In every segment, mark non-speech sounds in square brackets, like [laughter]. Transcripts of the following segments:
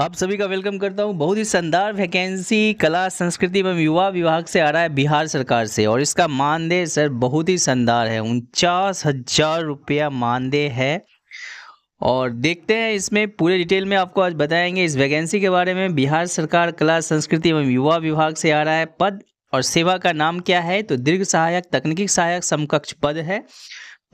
आप सभी का वेलकम करता हूं बहुत ही शानदार वैकेंसी कला संस्कृति एवं युवा विभाग से आ रहा है बिहार सरकार से और इसका मानदेय सर बहुत ही शानदार है उनचास हजार रुपया मानदेय है और देखते हैं इसमें पूरे डिटेल में आपको आज बताएंगे इस वैकेंसी के बारे में बिहार सरकार कला संस्कृति एवं युवा विभाग से आ रहा है पद और सेवा का नाम क्या है तो दीर्घ सहायक तकनीकी सहायक समकक्ष पद है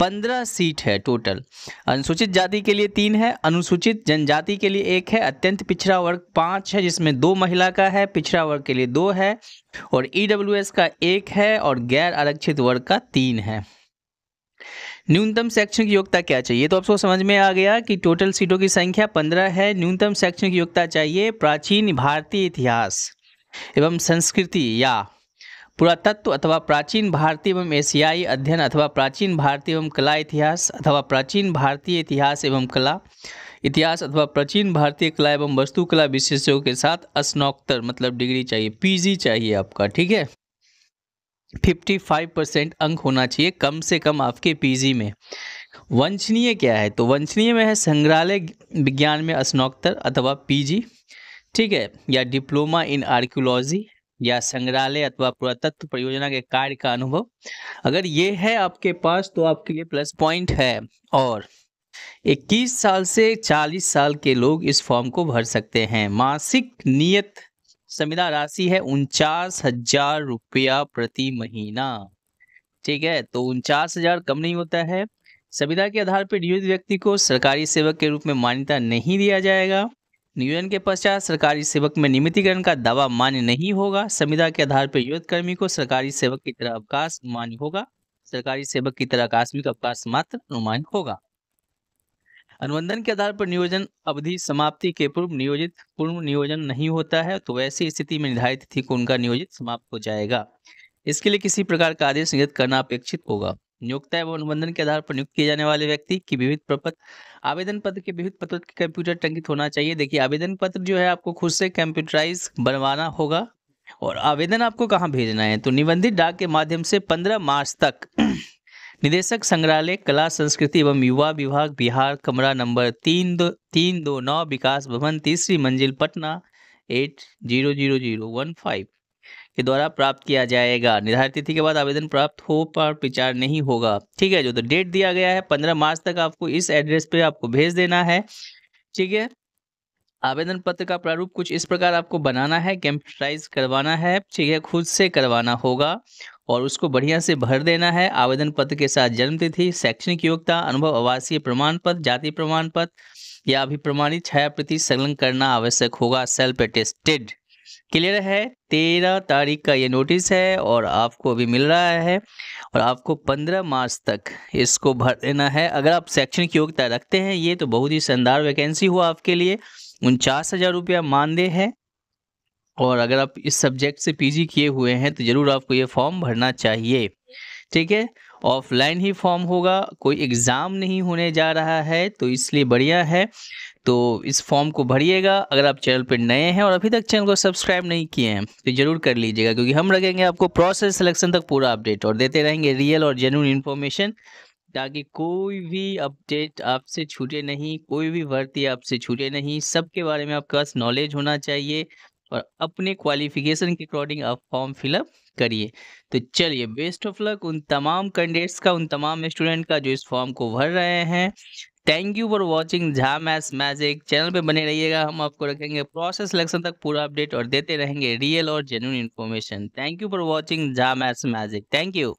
पंद्रह सीट है टोटल अनुसूचित जाति के लिए तीन है अनुसूचित जनजाति के लिए एक है अत्यंत पिछड़ा वर्ग पाँच है जिसमें दो महिला का है पिछड़ा वर्ग के लिए दो है और ई e का एक है और गैर आरक्षित वर्ग का तीन है न्यूनतम शैक्षणिक योग्यता क्या चाहिए तो आप सबको समझ में आ गया कि टोटल सीटों की संख्या पंद्रह है न्यूनतम शैक्षणिक योग्यता चाहिए प्राचीन भारतीय इतिहास एवं संस्कृति या पुरातत्व अथवा प्राचीन भारतीय एवं एशियाई अध्ययन अथवा प्राचीन भारतीय एवं कला इतिहास अथवा प्राचीन भारतीय इतिहास एवं कला इतिहास अथवा प्राचीन भारतीय कला एवं वस्तुकला विशेषज्ञों के साथ स्नातकोत्तर मतलब डिग्री चाहिए पीजी चाहिए आपका ठीक है फिफ्टी फाइव परसेंट अंक होना चाहिए कम से कम आपके पीजी में वंचनीय क्या है तो वंचनीय में है संग्रहालय विज्ञान में स्नातकोत्तर अथवा पीजी ठीक है या डिप्लोमा इन आर्कियोलॉजी या संग्रहालय अथवा पुरातत्व परियोजना के कार्य का अनुभव अगर ये है आपके पास तो आपके लिए प्लस पॉइंट है और 21 साल से 40 साल के लोग इस फॉर्म को भर सकते हैं मासिक नियत संविदा राशि है उनचास हजार रुपया प्रति महीना ठीक है तो उनचास हजार कम नहीं होता है संविदा के आधार पर नियोजित व्यक्ति को सरकारी सेवक के रूप में मान्यता नहीं दिया जाएगा नियोजन के पश्चात सरकारी सेवक में नियमितीकरण का दावा मान्य नहीं होगा संविदा के आधार पर युद्ध कर्मी को सरकारी सेवक की तरह अवकाश मान्य होगा सरकारी सेवक की तरह आकस्मिक अवकाश मात्र अनुमान होगा अनुबंधन के आधार पर नियोजन अवधि समाप्ति के पूर्व नियोजित पूर्व नियोजन नहीं होता है तो वैसी स्थिति में निर्धारित तिथि को उनका नियोजित समाप्त हो जाएगा इसके लिए किसी प्रकार का आदेश निर्गत करना अपेक्षित होगा नियोक्ता एवं अनुबंधन के आधार पर नियुक्त किए जाने वाले व्यक्ति की विविध प्रपत्र आवेदन पत्र के विविध पत्र के कंप्यूटर टंकित होना चाहिए देखिए आवेदन पत्र जो है आपको खुद से कंप्यूटराइज बनवाना होगा और आवेदन आपको कहाँ भेजना है तो निबंधित डाक के माध्यम से पंद्रह मार्च तक [clears throat] निदेशक संग्रहालय कला संस्कृति एवं युवा विभाग बिहार कमरा नंबर तीन दो तीन दो नौ विकास भवन तीसरी मंजिल Patna eight zero zero zero one five के द्वारा प्राप्त किया जाएगा निर्धारित तिथि के बाद आवेदन प्राप्त हो पर विचार नहीं होगा ठीक है जो तो डेट दिया गया है पंद्रह मार्च तक आपको इस एड्रेस पे आपको भेज देना है ठीक है आवेदन पत्र का प्रारूप कुछ इस प्रकार आपको बनाना है कंप्यूटराइज करवाना है ठीक है खुद से करवाना होगा और उसको बढ़िया से भर देना है आवेदन पत्र के साथ जन्म तिथि शैक्षणिक योग्यता अनुभव आवासीय प्रमाण पत्र जाति प्रमाण पत्र या अभिप्रमाणित छाया प्रति संलग्न करना आवश्यक होगा सेल्फ अटेस्टेड क्लियर है तेरह तारीख का ये नोटिस है और आपको अभी मिल रहा है और आपको पंद्रह मार्च तक इसको भर देना है अगर आप शैक्षणिक योग्यता रखते हैं ये तो बहुत ही शानदार वैकेंसी हुआ आपके लिए उनचास हज़ार रुपया मानदेय है और अगर आप इस सब्जेक्ट से पीजी किए हुए हैं तो ज़रूर आपको ये फॉर्म भरना चाहिए ठीक है ऑफलाइन ही फॉर्म होगा कोई एग्ज़ाम नहीं होने जा रहा है तो इसलिए बढ़िया है तो इस फॉर्म को भरिएगा अगर आप चैनल पर नए हैं और अभी तक चैनल को सब्सक्राइब नहीं किए हैं तो ज़रूर कर लीजिएगा क्योंकि हम रखेंगे आपको प्रोसेस सिलेक्शन तक पूरा अपडेट और देते रहेंगे रियल और जेन्यून इन्फॉर्मेशन ताकि कोई भी अपडेट आपसे छूटे नहीं कोई भी भर्ती आपसे छूटे नहीं सबके बारे में आपके पास नॉलेज होना चाहिए और अपने क्वालिफिकेशन के अकॉर्डिंग आप फॉर्म फिलअप करिए तो चलिए बेस्ट ऑफ लक उन तमाम कैंडिडेट्स का उन तमाम स्टूडेंट का जो इस फॉर्म को भर रहे हैं thank you for watching Jha maths magic channel पे बने रहिएगा हम आपको रखेंगे प्रोसेस सिलेक्शन तक पूरा अपडेट और देते रहेंगे रियल और genuine information thank you for watching Jha maths magic thank you